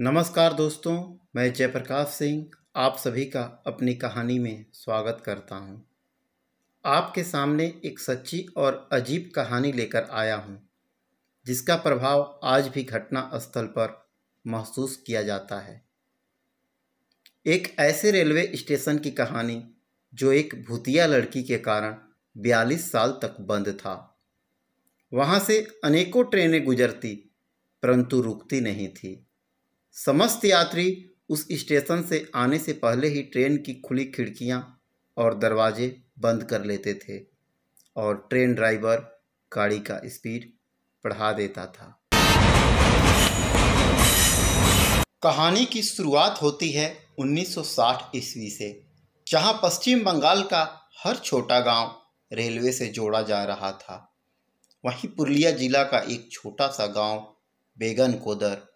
नमस्कार दोस्तों मैं जयप्रकाश सिंह आप सभी का अपनी कहानी में स्वागत करता हूं। आपके सामने एक सच्ची और अजीब कहानी लेकर आया हूं, जिसका प्रभाव आज भी घटना स्थल पर महसूस किया जाता है एक ऐसे रेलवे स्टेशन की कहानी जो एक भूतिया लड़की के कारण 42 साल तक बंद था वहाँ से अनेकों ट्रेनें गुजरती परंतु रुकती नहीं थी समस्त यात्री उस स्टेशन से आने से पहले ही ट्रेन की खुली खिड़कियां और दरवाजे बंद कर लेते थे और ट्रेन ड्राइवर गाड़ी का स्पीड बढ़ा देता था कहानी की शुरुआत होती है 1960 ईस्वी से जहां पश्चिम बंगाल का हर छोटा गांव रेलवे से जोड़ा जा रहा था वहीं पुरलिया जिला का एक छोटा सा गांव बेगन कोदर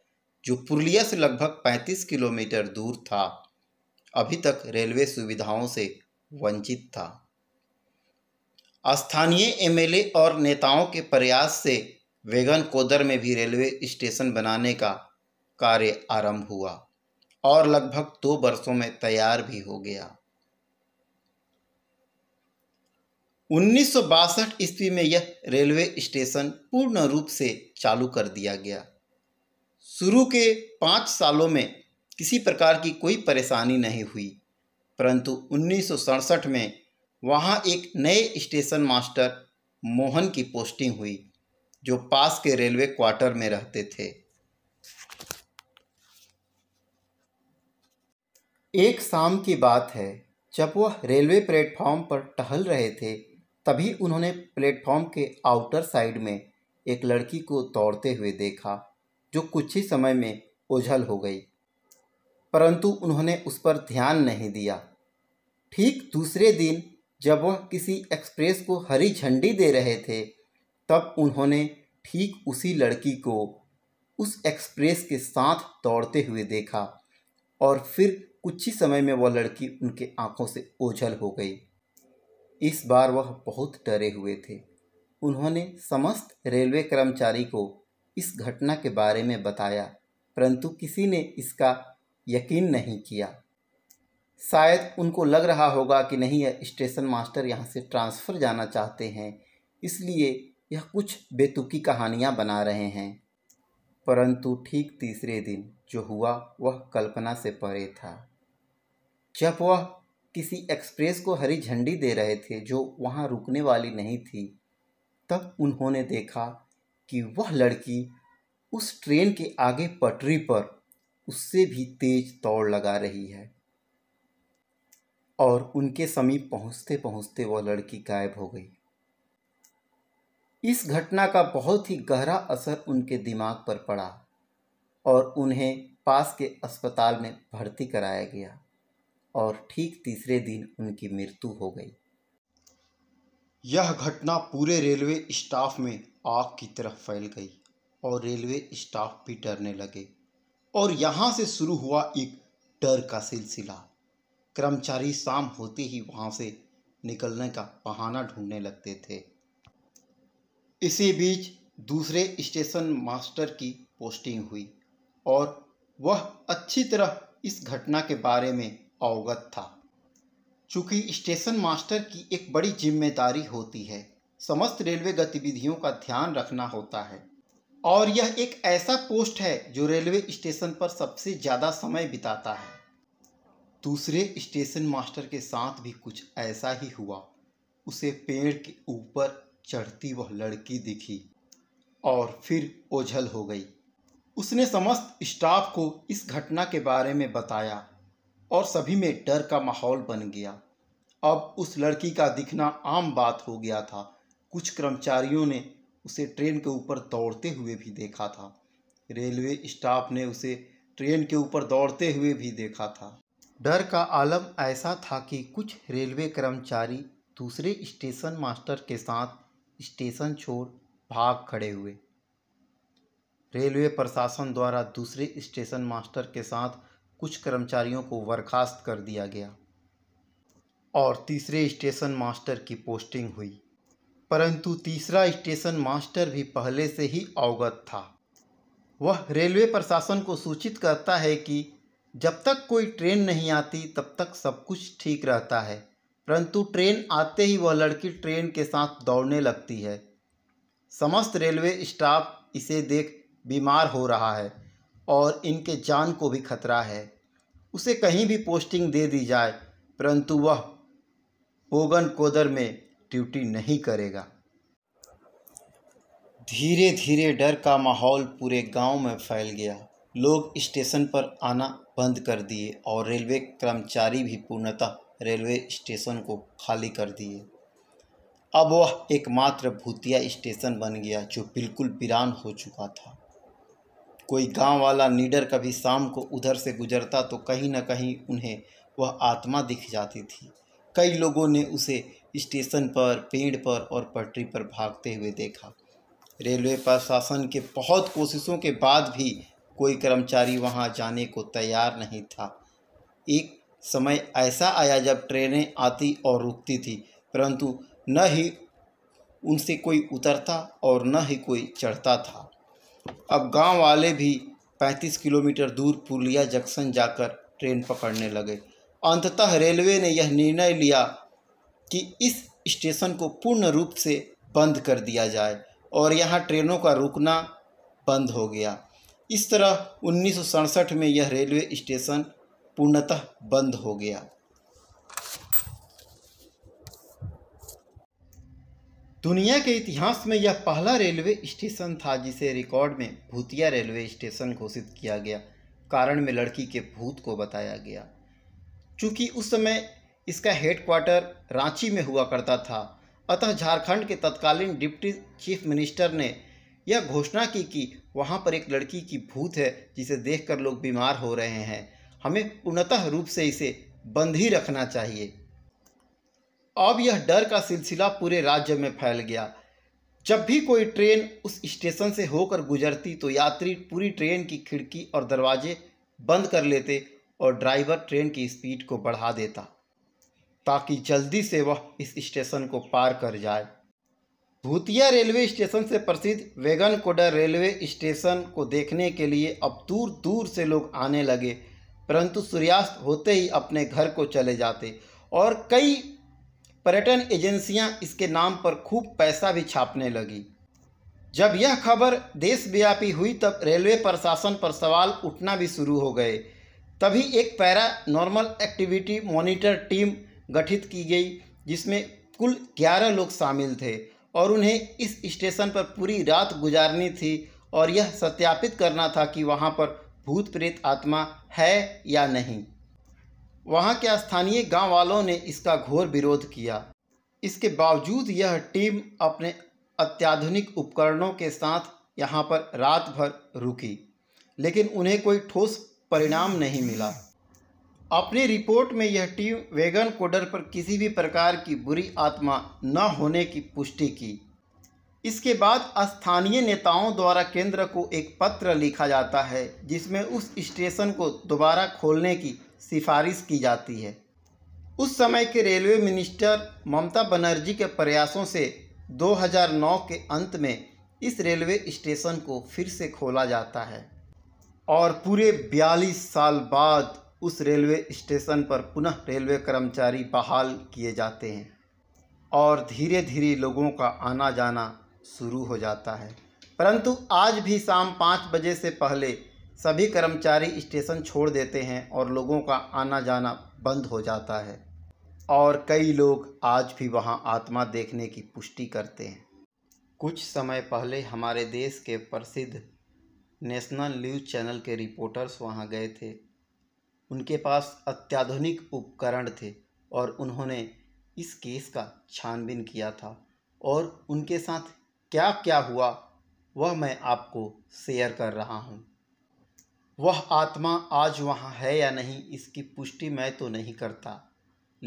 जो पुरलिया से लगभग 35 किलोमीटर दूर था अभी तक रेलवे सुविधाओं से वंचित था स्थानीय एमएलए और नेताओं के प्रयास से वेगन कोदर में भी रेलवे स्टेशन बनाने का कार्य आरंभ हुआ और लगभग दो वर्षों में तैयार भी हो गया उन्नीस ईस्वी में यह रेलवे स्टेशन पूर्ण रूप से चालू कर दिया गया शुरू के पाँच सालों में किसी प्रकार की कोई परेशानी नहीं हुई परंतु उन्नीस में वहाँ एक नए स्टेशन मास्टर मोहन की पोस्टिंग हुई जो पास के रेलवे क्वार्टर में रहते थे एक शाम की बात है जब वह रेलवे प्लेटफॉर्म पर टहल रहे थे तभी उन्होंने प्लेटफॉर्म के आउटर साइड में एक लड़की को दौड़ते हुए देखा जो कुछ ही समय में ओझल हो गई परंतु उन्होंने उस पर ध्यान नहीं दिया ठीक दूसरे दिन जब वह किसी एक्सप्रेस को हरी झंडी दे रहे थे तब उन्होंने ठीक उसी लड़की को उस एक्सप्रेस के साथ दौड़ते हुए देखा और फिर कुछ ही समय में वह लड़की उनके आंखों से ओझल हो गई इस बार वह बहुत डरे हुए थे उन्होंने समस्त रेलवे कर्मचारी को इस घटना के बारे में बताया परंतु किसी ने इसका यकीन नहीं किया शायद उनको लग रहा होगा कि नहीं यह स्टेशन मास्टर यहाँ से ट्रांसफ़र जाना चाहते हैं इसलिए यह कुछ बेतुकी कहानियाँ बना रहे हैं परंतु ठीक तीसरे दिन जो हुआ वह कल्पना से परे था जब वह किसी एक्सप्रेस को हरी झंडी दे रहे थे जो वहाँ रुकने वाली नहीं थी तब उन्होंने देखा कि वह लड़की उस ट्रेन के आगे पटरी पर उससे भी तेज दौड़ लगा रही है और उनके समीप पहुंचते पहुंचते वह लड़की गायब हो गई इस घटना का बहुत ही गहरा असर उनके दिमाग पर पड़ा और उन्हें पास के अस्पताल में भर्ती कराया गया और ठीक तीसरे दिन उनकी मृत्यु हो गई यह घटना पूरे रेलवे स्टाफ में आग की तरफ फैल गई और रेलवे स्टाफ भी डरने लगे और यहाँ से शुरू हुआ एक डर का सिलसिला कर्मचारी शाम होते ही वहाँ से निकलने का बहाना ढूंढने लगते थे इसी बीच दूसरे स्टेशन मास्टर की पोस्टिंग हुई और वह अच्छी तरह इस घटना के बारे में अवगत था चूंकि स्टेशन मास्टर की एक बड़ी जिम्मेदारी होती है समस्त रेलवे गतिविधियों का ध्यान रखना होता है और यह एक ऐसा पोस्ट है जो रेलवे स्टेशन पर सबसे ज़्यादा समय बिताता है दूसरे स्टेशन मास्टर के साथ भी कुछ ऐसा ही हुआ उसे पेड़ के ऊपर चढ़ती वह लड़की दिखी और फिर ओझल हो गई उसने समस्त स्टाफ को इस घटना के बारे में बताया और सभी में डर का माहौल बन गया अब उस लड़की का दिखना आम बात हो गया था कुछ कर्मचारियों ने उसे ट्रेन के ऊपर दौड़ते हुए भी देखा था रेलवे स्टाफ ने उसे ट्रेन के ऊपर दौड़ते हुए भी देखा था डर का आलम ऐसा था कि कुछ रेलवे कर्मचारी दूसरे स्टेशन मास्टर के साथ स्टेशन छोड़ भाग खड़े हुए रेलवे प्रशासन द्वारा दूसरे स्टेशन मास्टर के साथ कुछ कर्मचारियों को बर्खास्त कर दिया गया और तीसरे स्टेशन मास्टर की पोस्टिंग हुई परंतु तीसरा स्टेशन मास्टर भी पहले से ही अवगत था वह रेलवे प्रशासन को सूचित करता है कि जब तक कोई ट्रेन नहीं आती तब तक सब कुछ ठीक रहता है परंतु ट्रेन आते ही वह लड़की ट्रेन के साथ दौड़ने लगती है समस्त रेलवे स्टाफ इसे देख बीमार हो रहा है और इनके जान को भी खतरा है उसे कहीं भी पोस्टिंग दे दी जाए परंतु वह पोगन कोदर में ड्यूटी नहीं करेगा धीरे धीरे डर का माहौल पूरे गांव में फैल गया लोग स्टेशन पर आना बंद कर दिए और रेलवे कर्मचारी भी पूर्णतः रेलवे स्टेशन को खाली कर दिए अब वह एकमात्र भूतिया स्टेशन बन गया जो बिल्कुल वीरान हो चुका था कोई गांव वाला नीडर कभी शाम को उधर से गुजरता तो कहीं ना कहीं उन्हें वह आत्मा दिख जाती थी कई लोगों ने उसे स्टेशन पर पेड़ पर और पटरी पर भागते हुए देखा रेलवे प्रशासन के बहुत कोशिशों के बाद भी कोई कर्मचारी वहां जाने को तैयार नहीं था एक समय ऐसा आया जब ट्रेनें आती और रुकती थी परंतु न ही उनसे कोई उतरता और न ही कोई चढ़ता था अब गांव वाले भी 35 किलोमीटर दूर पुलिया जंक्शन जाकर ट्रेन पकड़ने लगे अंततः रेलवे ने यह निर्णय लिया कि इस स्टेशन को पूर्ण रूप से बंद कर दिया जाए और यहाँ ट्रेनों का रुकना बंद हो गया इस तरह उन्नीस में यह रेलवे स्टेशन पूर्णतः बंद हो गया दुनिया के इतिहास में यह पहला रेलवे स्टेशन था जिसे रिकॉर्ड में भूतिया रेलवे स्टेशन घोषित किया गया कारण में लड़की के भूत को बताया गया चूंकि उस समय इसका हेडक्वार्टर रांची में हुआ करता था अतः झारखंड के तत्कालीन डिप्टी चीफ मिनिस्टर ने यह घोषणा की कि वहाँ पर एक लड़की की भूत है जिसे देखकर लोग बीमार हो रहे हैं हमें पूर्णतः रूप से इसे बंद ही रखना चाहिए अब यह डर का सिलसिला पूरे राज्य में फैल गया जब भी कोई ट्रेन उस स्टेशन से होकर गुजरती तो यात्री पूरी ट्रेन की खिड़की और दरवाजे बंद कर लेते और ड्राइवर ट्रेन की स्पीड को बढ़ा देता ताकि जल्दी से वह इस स्टेशन को पार कर जाए भूतिया रेलवे स्टेशन से प्रसिद्ध वेगन कोडर रेलवे स्टेशन को देखने के लिए अब दूर दूर से लोग आने लगे परंतु सूर्यास्त होते ही अपने घर को चले जाते और कई पर्यटन एजेंसियां इसके नाम पर खूब पैसा भी छापने लगी जब यह खबर देशव्यापी हुई तब रेलवे प्रशासन पर सवाल उठना भी शुरू हो गए तभी एक paranormal activity monitor team गठित की गई जिसमें कुल ग्यारह लोग शामिल थे और उन्हें इस स्टेशन पर पूरी रात गुजारनी थी और यह सत्यापित करना था कि वहाँ पर भूत प्रेत आत्मा है या नहीं वहाँ के स्थानीय गांव वालों ने इसका घोर विरोध किया इसके बावजूद यह टीम अपने अत्याधुनिक उपकरणों के साथ यहाँ पर रात भर रुकी लेकिन उन्हें कोई ठोस परिणाम नहीं मिला अपनी रिपोर्ट में यह टीम वेगन कोडर पर किसी भी प्रकार की बुरी आत्मा न होने की पुष्टि की इसके बाद स्थानीय नेताओं द्वारा केंद्र को एक पत्र लिखा जाता है जिसमें उस स्टेशन को दोबारा खोलने की सिफारिश की जाती है उस समय के रेलवे मिनिस्टर ममता बनर्जी के प्रयासों से 2009 के अंत में इस रेलवे स्टेशन को फिर से खोला जाता है और पूरे बयालीस साल बाद उस रेलवे स्टेशन पर पुनः रेलवे कर्मचारी बहाल किए जाते हैं और धीरे धीरे लोगों का आना जाना शुरू हो जाता है परंतु आज भी शाम पाँच बजे से पहले सभी कर्मचारी स्टेशन छोड़ देते हैं और लोगों का आना जाना बंद हो जाता है और कई लोग आज भी वहां आत्मा देखने की पुष्टि करते हैं कुछ समय पहले हमारे देश के प्रसिद्ध नेशनल न्यूज़ चैनल के रिपोर्टर्स वहां गए थे उनके पास अत्याधुनिक उपकरण थे और उन्होंने इस केस का छानबीन किया था और उनके साथ क्या क्या हुआ वह मैं आपको शेयर कर रहा हूँ वह आत्मा आज वहाँ है या नहीं इसकी पुष्टि मैं तो नहीं करता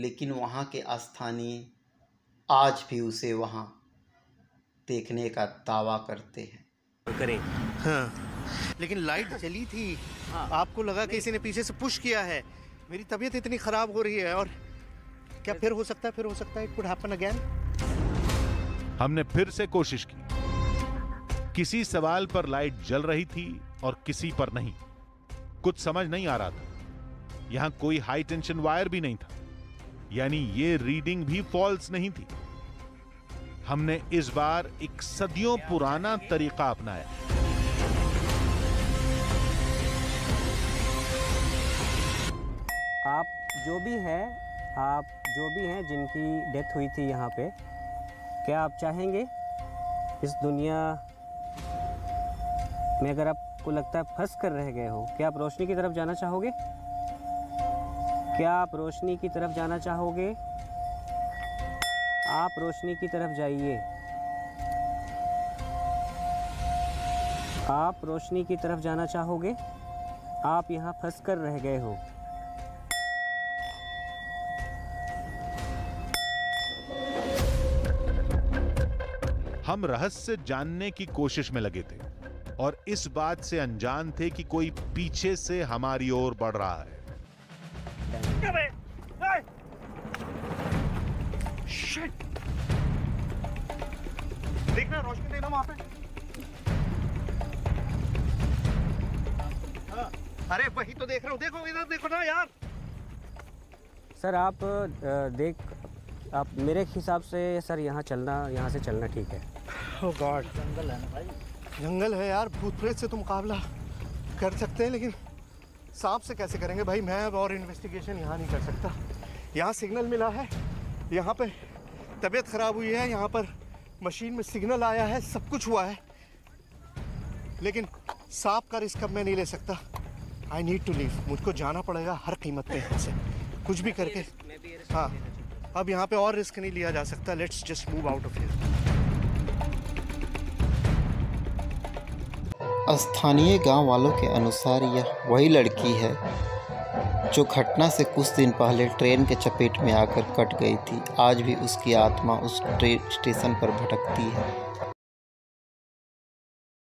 लेकिन वहाँ के स्थानीय आज भी उसे वहाँ देखने का दावा करते हैं करें हाँ लेकिन लाइट चली थी हाँ। आपको लगा किसी ने पीछे से पुश किया है मेरी तबीयत इतनी ख़राब हो रही है और क्या फिर हो सकता है फिर हो सकता है इट हैपन अगेन हमने फिर से कोशिश की किसी सवाल पर लाइट जल रही थी और किसी पर नहीं कुछ समझ नहीं आ रहा था यहां कोई हाई टेंशन वायर भी नहीं था यानी ये रीडिंग भी फॉल्स नहीं थी हमने इस बार एक सदियों पुराना तरीका अपनाया आप जो भी हैं आप जो भी हैं जिनकी डेथ हुई थी यहाँ पे क्या आप चाहेंगे इस दुनिया में अगर आपको लगता है फंस कर रह गए हो क्या आप रोशनी की तरफ जाना चाहोगे क्या आप रोशनी की तरफ जाना चाहोगे आप रोशनी की तरफ जाइए आप रोशनी की तरफ जाना चाहोगे आप यहाँ फंस कर रह गए हो हम रहस्य जानने की कोशिश में लगे थे और इस बात से अनजान थे कि कोई पीछे से हमारी ओर बढ़ रहा है देखना रोशनी देना वहां पे हाँ, अरे वही तो देख रहा हूँ देखो इधर देखो ना यार सर आप देख आप मेरे हिसाब से सर यहाँ चलना यहाँ से चलना ठीक है ओ oh गॉड जंगल है ना भाई जंगल है यार भूत प्रेत से तो मुकाबला कर सकते हैं लेकिन सांप से कैसे करेंगे भाई मैं अब और इन्वेस्टिगेशन यहाँ नहीं कर सकता यहाँ सिग्नल मिला है यहाँ पर तबीयत ख़राब हुई है यहाँ पर मशीन में सिग्नल आया है सब कुछ हुआ है लेकिन सांप का रिस्क अब मैं नहीं ले सकता आई नीड टू लीव मुझको जाना पड़ेगा हर कीमत पे यहाँ से कुछ भी करके हाँ अब यहाँ पे और रिस्क नहीं लिया जा सकता let's just move out of here स्थानीय गांव वालों के अनुसार यह वही लड़की है जो घटना से कुछ दिन पहले ट्रेन के चपेट में आकर कट गई थी आज भी उसकी आत्मा उस ट्रेन स्टेशन पर भटकती है